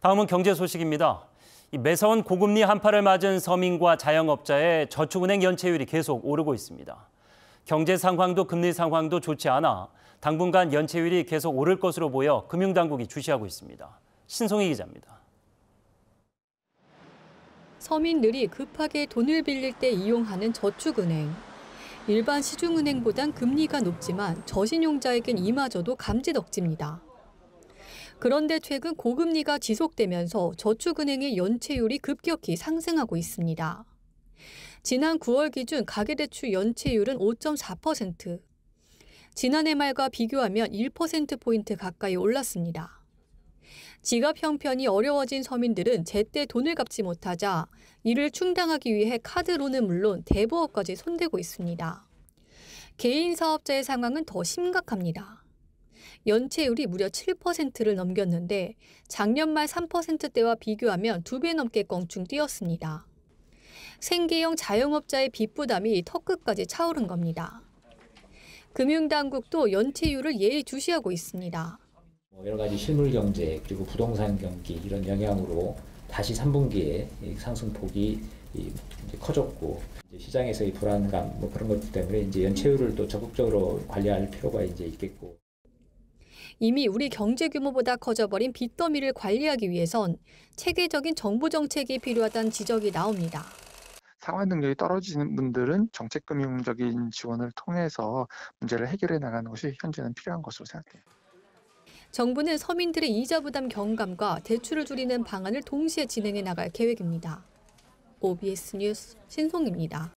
다음은 경제 소식입니다. 매서운 고금리 한파를 맞은 서민과 자영업자의 저축은행 연체율이 계속 오르고 있습니다. 경제 상황도 금리 상황도 좋지 않아 당분간 연체율이 계속 오를 것으로 보여 금융당국이 주시하고 있습니다. 신송희 기자입니다. 서민들이 급하게 돈을 빌릴 때 이용하는 저축은행. 일반 시중은행보단 금리가 높지만 저신용자에겐 이마저도 감지덕지입니다. 그런데 최근 고금리가 지속되면서 저축은행의 연체율이 급격히 상승하고 있습니다. 지난 9월 기준 가계대출 연체율은 5.4%, 지난해 말과 비교하면 1%포인트 가까이 올랐습니다. 지갑 형편이 어려워진 서민들은 제때 돈을 갚지 못하자 이를 충당하기 위해 카드론은 물론 대부업까지 손대고 있습니다. 개인 사업자의 상황은 더 심각합니다. 연체율이 무려 7%를 넘겼는데 작년 말 3%대와 비교하면 두 배 넘게 껑충 뛰었습니다. 생계형 자영업자의 빚 부담이 턱끝까지 차오른 겁니다. 금융당국도 연체율을 예의주시하고 있습니다. 뭐 여러 가지 실물 경제 그리고 부동산 경기 이런 영향으로 다시 3분기에 상승폭이 커졌고 시장에서의 불안감 뭐 그런 것 때문에 이제 연체율을 또 적극적으로 관리할 필요가 이제 있겠고. 이미 우리 경제 규모보다 커져버린 빚더미를 관리하기 위해선 체계적인 정부 정책이 필요하다는 지적이 나옵니다. 상환 능력이 떨어지는 분들은 정책금융적인 지원을 통해서 문제를 해결해 나가는 것이 현재는 필요한 것으로 생각돼요. 정부는 서민들의 이자 부담 경감과 대출을 줄이는 방안을 동시에 진행해 나갈 계획입니다. OBS 뉴스 신송입니다.